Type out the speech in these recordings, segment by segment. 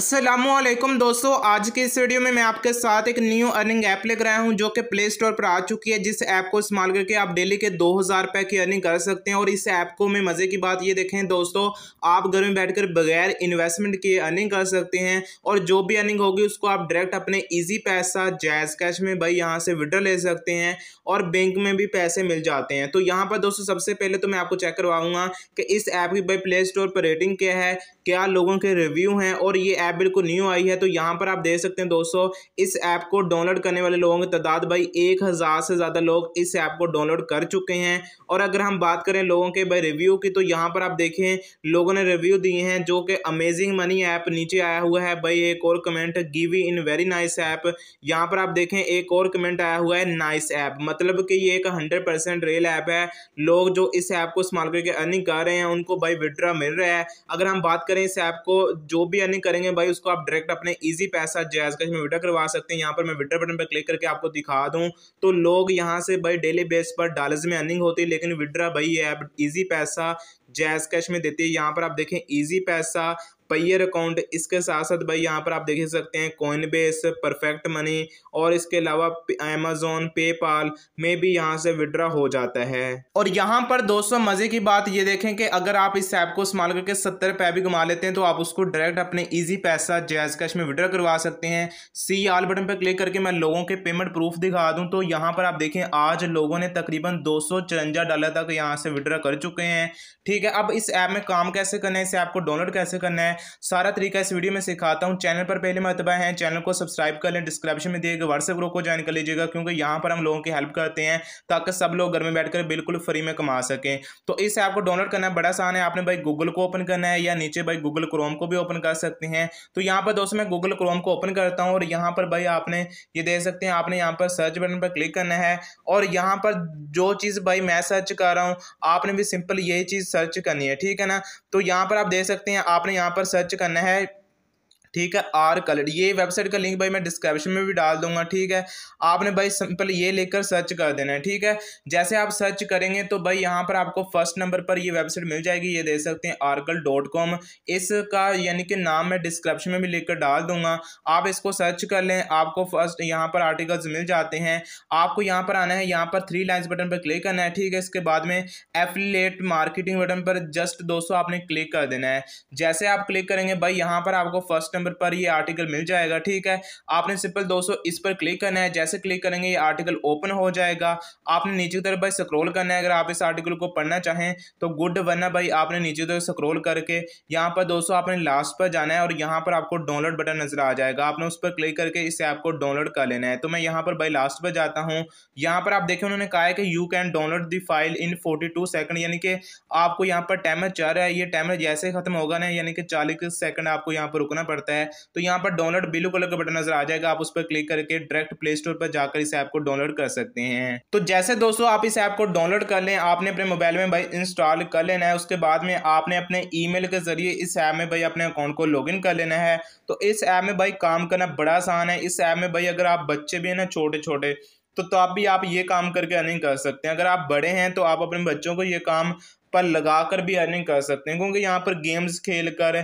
असलम दोस्तों आज के इस वीडियो में मैं आपके साथ एक न्यू अर्निंग ऐप लेकर आया हूं जो कि प्ले स्टोर पर आ चुकी है जिस ऐप को इस्तेमाल करके आप डेली के दो हज़ार रुपये की अर्निंग कर सकते हैं और इस ऐप को में मज़े की बात ये देखें दोस्तों आप घर में बैठकर बगैर इन्वेस्टमेंट के अर्निंग कर सकते हैं और जो भी अर्निंग होगी उसको आप डायरेक्ट अपने ईजी पैसा जैज़ कैश में भाई यहाँ से विड्रॉ ले सकते हैं और बैंक में भी पैसे मिल जाते हैं तो यहाँ पर दोस्तों सबसे पहले तो मैं आपको चेक करवाऊँगा कि इस ऐप की भाई प्ले स्टोर पर रेटिंग क्या है क्या लोगों के रिव्यू हैं और ये ऐप बिल्कुल न्यू आई है तो यहाँ पर आप देख सकते हैं दोस्तों इस ऐप को डाउनलोड करने वाले लोगों की तादाद भाई एक हज़ार से ज़्यादा लोग इस ऐप को डाउनलोड कर चुके हैं और अगर हम बात करें लोगों के भाई रिव्यू की तो यहाँ पर आप देखें लोगों ने रिव्यू दिए हैं जो कि अमेजिंग मनी ऐप नीचे आया हुआ है भाई एक और comment giving very nice app यहाँ पर आप देखें एक और कमेंट आया हुआ है नाइस ऐप मतलब कि ये एक हंड्रेड परसेंट रियल ऐप है लोग जो इस ऐप को इस्तेमाल करके अर्निंग कर रहे हैं उनको भाई विड्रा मिल रहा है अगर हम बात करें करें इस ऐप को जो भी अर्निंग करेंगे भाई उसको आप डायरेक्ट अपने ईजी पैसा जैज कश में विड्रा करवा सकते हैं यहाँ पर मैं विड्रा बटन पर क्लिक करके आपको दिखा दूँ तो लोग यहाँ से भाई डेली बेस पर डॉलर्स में अर्निंग होती है लेकिन विड्रा भाई ये ऐप ईजी पैसा जैज कैश में देती है यहाँ पर आप देखें ईजी पैसा पैयर अकाउंट इसके साथ साथ भाई यहाँ पर आप देख सकते हैं कोइन बेस परफेक्ट मनी और इसके अलावा अमेजोन पेपाल में भी यहाँ से विड्रा हो जाता है और यहाँ पर दोस्तों मजे की बात ये देखें कि अगर आप इस ऐप को इस्तेमाल करके सत्तर रुपये भी कमा लेते हैं तो आप उसको डायरेक्ट अपने ईजी पैसा जैज कैश में विड्रा करवा सकते हैं सी आल बटन पर क्लिक करके मैं लोगों के पेमेंट प्रूफ दिखा दूँ तो यहाँ पर आप देखें आज लोगों ने तकरीबन दो डॉलर तक यहाँ से विड्रा कर चुके हैं ठीक है अब इस ऐप में काम कैसे करना है इस ऐप को डाउनलोड कैसे करना है सारा तरीका इस वीडियो में सिखाता हूँ चैनल पर पहले मरतबा है चैनल को सब्सक्राइब कर लें डिस्क्रिप्शन में दिए व्हाट्सएप ग्रुप को ज्वाइन कर लीजिएगा क्योंकि यहाँ पर हम लोगों की हेल्प करते हैं ताकि सब लोग घर में बैठकर बिल्कुल फ्री में कमा सकें तो इस ऐप को डाउनलोड करना बड़ा आसान है आपने भाई गूगल को ओपन करना है या नीचे भाई गूगल क्रोम को भी ओपन कर सकते हैं तो यहाँ पर दोस्तों मैं गूगल क्रोम को ओपन करता हूँ और यहाँ पर भाई आपने ये देख सकते हैं आपने यहाँ पर सर्च बटन पर क्लिक करना है और यहाँ पर जो चीज़ भाई मैं सर्च कर रहा हूँ आपने भी सिंपल यही चीज़ सर्च करनी है ठीक है ना तो यहाँ पर आप देख सकते हैं आपने यहाँ पर सर्च करना है ठीक है आर कलर ये वेबसाइट का लिंक भाई मैं डिस्क्रिप्शन में भी डाल दूंगा ठीक है आपने भाई सिंपल ये लेकर सर्च कर देना है ठीक है जैसे आप सर्च करेंगे तो भाई यहाँ पर आपको फर्स्ट नंबर पर ये वेबसाइट मिल जाएगी ये देख सकते हैं आरकल डॉट कॉम इसका यानी कि नाम मैं डिस्क्रिप्शन में भी लेकर डाल दूंगा आप इसको सर्च कर लें आपको फर्स्ट यहाँ पर आर्टिकल्स मिल जाते हैं आपको यहाँ पर आना है यहाँ पर थ्री लाइन्स बटन पर क्लिक करना है ठीक है इसके बाद में एफिलेट मार्केटिंग बटन पर जस्ट दोस्तों आपने क्लिक कर देना है जैसे आप क्लिक करेंगे भाई यहाँ पर आपको फर्स्ट नंबर पर ये आर्टिकल मिल जाएगा ठीक है आपने सिंपल दोस्तों इस पर क्लिक करना है जैसे क्लिक करेंगे ये आर्टिकल ओपन हो जाएगा आपने नीचे की तरफ भाई स्क्रोल करना है अगर आप इस आर्टिकल को पढ़ना चाहें तो गुड वरना भाई आपने नीचे तरफ स्क्रोल करके यहाँ पर दोस्तों आपने लास्ट पर जाना है और यहाँ पर आपको डाउनलोड बटन नजर आ जाएगा आपने उस पर क्लिक करके इस ऐप को डाउनलोड कर लेना है तो मैं यहाँ पर भाई लास्ट पर जाता हूँ यहाँ पर आप देखें उन्होंने कहा है कि you can download the file in forty two second यानी कि आपको यहाँ पर टाइमर चल रहा है ये टाइमर जैसे खत्म होगा ना यानी कि चालीस सेकंड आपको यहाँ पर रुकना पड़ता है करता है तो यहाँ पर डाउनलोड ब्लू कलर का बटन नजर आ जाएगा आप उस पर क्लिक करके डायरेक्ट प्ले स्टोर पर जाकर इस ऐप को डाउनलोड कर सकते हैं तो जैसे दोस्तों आप इस ऐप को डाउनलोड कर लें आपने अपने मोबाइल में भाई इंस्टॉल कर लेना है उसके बाद में आपने अपने ई के जरिए इस ऐप में भाई अपने अकाउंट को लॉग कर लेना है तो इस ऐप में भाई काम करना बड़ा आसान है इस ऐप में भाई अगर आप बच्चे भी हैं ना छोटे छोटे तो तो आप भी आप ये काम करके अर्निंग कर सकते हैं अगर आप बड़े हैं तो आप अपने बच्चों को ये काम पर लगा कर भी अर्निंग कर सकते हैं क्योंकि यहाँ पर गेम्स खेल कर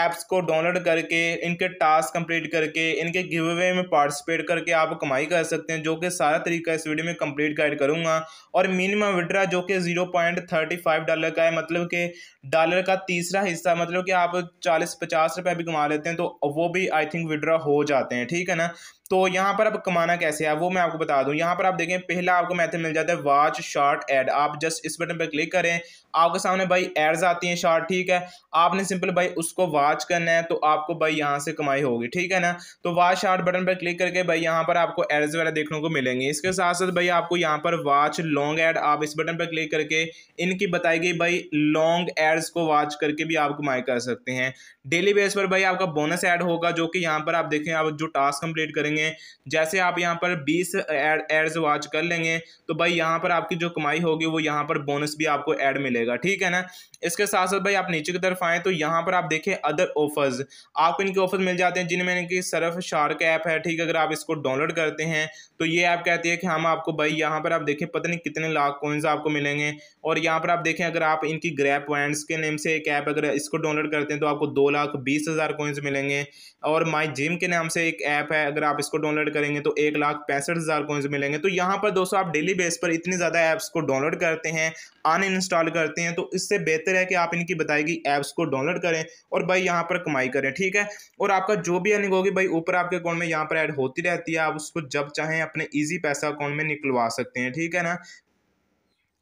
ऐप्स को डाउनलोड करके इनके टास्क कंप्लीट करके इनके गिव अवे में पार्टिसिपेट करके आप कमाई कर सकते हैं जो कि सारा तरीका इस वीडियो में कंप्लीट गाइड करूँगा और मिनिमम विड्रा जो कि zero point thirty five dollar का है मतलब कि डॉलर का तीसरा हिस्सा मतलब कि आप चालीस पचास रुपये भी कमा लेते हैं तो वो भी आई थिंक विड्रा हो जाते हैं ठीक है ना तो यहाँ पर अब कमाना कैसे है वो मैं आपको बता दूँ यहाँ पर आप देखें पहला आपको मैथड मिल जाता है वाच शॉर्ट एड आप जस्ट इस बटन पर क्लिक करें आपके सामने भाई एड्स आती हैं शॉर्ट ठीक है आपने सिंपल भाई उसको वाच करना है तो आपको भाई यहाँ से कमाई होगी ठीक है ना तो वाच शॉर्ट बटन पर क्लिक करके भाई यहाँ पर आपको एड्स वगैरह देखने को मिलेंगे इसके साथ साथ भाई आपको यहाँ पर वाच लॉन्ग एड आप इस बटन पर क्लिक करके इनकी बताई गई भाई लॉन्ग एड्स को वाच करके भी आप कमाई कर सकते हैं डेली बेस पर भाई आपका बोनस ऐड होगा जो कि यहाँ पर आप देखें आप जो टास्क कंप्लीट करेंगे लेंगे जैसे आप यहाँ पर बीस एड्स वॉच कर लेंगे तो भाई यहाँ पर आपकी जो कमाई होगी वो यहाँ पर बोनस भी आपको ऐड मिलेगा ठीक है ना इसके साथ साथ भाई आप नीचे की तरफ आएँ तो यहाँ पर आप देखें अदर ऑफर्स आपको इनके ऑफर्स मिल जाते हैं जिनमें इनकी सरफ शार्क ऐप है ठीक है अगर आप इसको डाउनलोड करते हैं तो ये ऐप कहती है कि हम आपको भाई यहाँ पर आप देखें पता नहीं कितने लाख कोइंस आपको मिलेंगे और यहाँ पर आप देखें अगर आप इनकी ग्रैप वैंड्स के नेम से एक ऐप अगर इसको डाउनलोड करते हैं तो आपको दो लाख बीस हज़ार कोइंस मिलेंगे और माई जिम के नाम से एक ऐप है अगर आप इसको डाउनलोड करेंगे तो एक लाख पैंसठ हज़ार कोइंस मिलेंगे तो यहाँ पर दोस्तों आप डेली बेस पर इतनी ज़्यादा ऐप्स को डाउनलोड करते हैं अन इंस्टॉल करते हैं तो इससे बेहतर है कि आप इनकी बताई गई ऐप्स को डाउनलोड करें और भाई यहाँ पर कमाई करें ठीक है और आपका जो भी अर्निंग होगी भाई ऊपर आपके अकाउंट में यहाँ पर ऐड होती रहती है आप उसको जब चाहें अपने ईजी पैसा अकाउंट में निकलवा सकते हैं ठीक है ना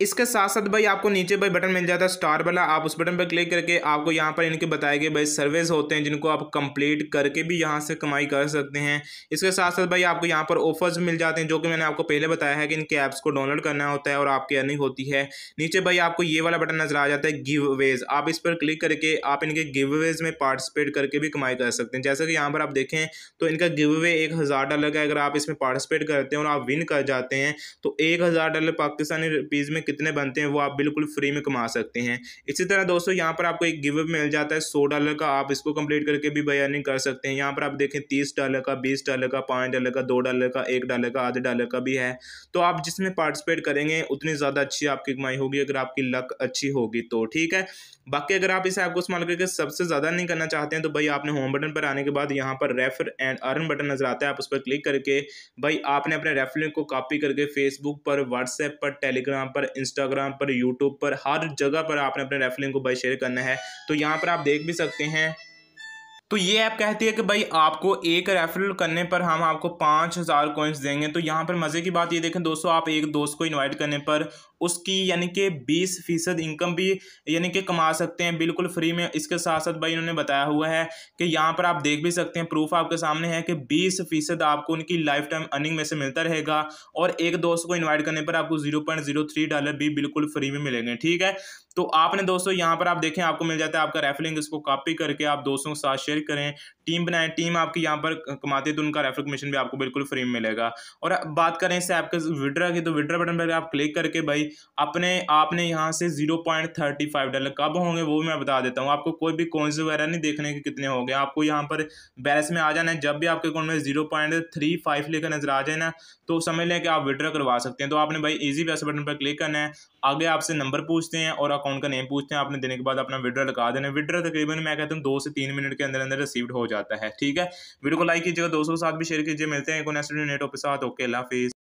इसके साथ साथ भाई आपको नीचे भाई बटन मिल जाता है स्टार वाला आप उस बटन पर क्लिक करके आपको यहाँ पर इनके बताए गए भाई सर्वेज होते हैं जिनको आप कंप्लीट करके भी यहाँ से कमाई कर सकते हैं इसके साथ साथ भाई आपको यहाँ पर ऑफर्स मिल जाते हैं जो कि मैंने आपको पहले बताया है कि इनके ऐप्स को डाउनलोड करना होता है और आपकी अर्निंग होती है नीचे भाई आपको ये वाला बटन नज़र आ जाता है गिव वेज आप इस पर क्लिक करके आप इनके गिव वेज में पार्टिसिपेट करके भी कमाई कर सकते हैं जैसे कि यहाँ पर आप देखें तो इनका गिव वे एक हज़ार डॉलर का अगर आप इसमें पार्टिसिपेट करते हैं और आप विन कर जाते हैं तो एक हज़ार डॉलर पाकिस्तानी रुपीज़ में कितने बनते हैं वो आप बिल्कुल फ्री में कमा सकते हैं इसी तरह दोस्तों यहाँ पर आपको एक गिव मिल जाता है सौ डॉलर का आप इसको कंप्लीट करके भी बयानिंग कर सकते हैं यहाँ पर आप देखें तीस डॉलर का बीस डॉलर का पाँच डॉलर का दो डॉलर का एक डॉलर का आधे डॉलर का भी है तो आप जिसमें पार्टिसिपेट करेंगे उतनी ज़्यादा अच्छी आपकी कमाई होगी अगर आपकी लक अच्छी होगी तो ठीक है बाकी अगर आप इस ऐप को इस्तेमाल करके सबसे ज़्यादा नहीं करना चाहते हैं तो भाई आपने होम बटन पर आने के बाद यहाँ पर रेफर एंड अर्न बटन नज़र आता है आप उस पर क्लिक करके भाई आपने अपने रेफर को कॉपी करके फेसबुक पर व्हाट्सएप पर टेलीग्राम पर इंस्टाग्राम पर यूट्यूब पर हर जगह पर आपने अपने रेफलिंग को भाई शेयर करना है तो यहाँ पर आप देख भी सकते हैं तो ये ऐप कहती है कि भाई आपको एक रेफरल करने पर हम आपको पाँच हज़ार कोइंस देंगे तो यहाँ पर मज़े की बात ये देखें दोस्तों आप एक दोस्त को इनवाइट करने पर उसकी यानी कि बीस फीसद इनकम भी यानी कि कमा सकते हैं बिल्कुल फ्री में इसके साथ साथ भाई इन्होंने बताया हुआ है कि यहाँ पर आप देख भी सकते हैं प्रूफ आपके सामने है कि बीस फीसद आपको उनकी लाइफ टाइम अर्निंग में से मिलता रहेगा और एक दोस्त को इन्वाइट करने पर आपको zero point zero three dollar भी बिल्कुल फ्री में मिलेंगे ठीक है तो आपने दोस्तों यहाँ पर आप देखें आपको मिल जाता है आपका रेफरिंग इसको कॉपी करके आप दोस्तों के साथ शेयर करें टीम बनाएं टीम आपकी यहाँ पर कमाती है तो उनका रेफर कमीशन भी आपको बिल्कुल फ्री में मिलेगा और बात करें इस ऐप के विड्रा की तो विड्रा बटन पर आप क्लिक करके भाई अपने आपने यहाँ से zero point thirty five dollar कब होंगे वो मैं बता देता हूँ आपको कोई भी कॉइन्स वगैरह नहीं देखने के कितने हो गए आपको यहाँ पर बैलेंस में आ जाना है जब भी आपके अकाउंट में जीरो पॉइंट थ्री फाइव लेकर नजर आ जाए ना तो समझ लें कि आप विड्रॉ करवा सकते हैं तो आपने भाई ईजी पैसे बटन पर क्लिक करना है आगे आपसे नंबर पूछते हैं और अकाउंट का नेम पूछते हैं आपने देने के बाद अपना विड्रॉ लगा देना विड्रॉ तकरीबन मैं कहता हूँ दो से तीन मिनट के अंदर अंदर रिसीव्ड हो जाता है ठीक है वीडियो को लाइक कीजिएगा दोस्तों के साथ भी शेयर कीजिए मिलते हैं एक के साथ ओके अल्लाह हाफिज़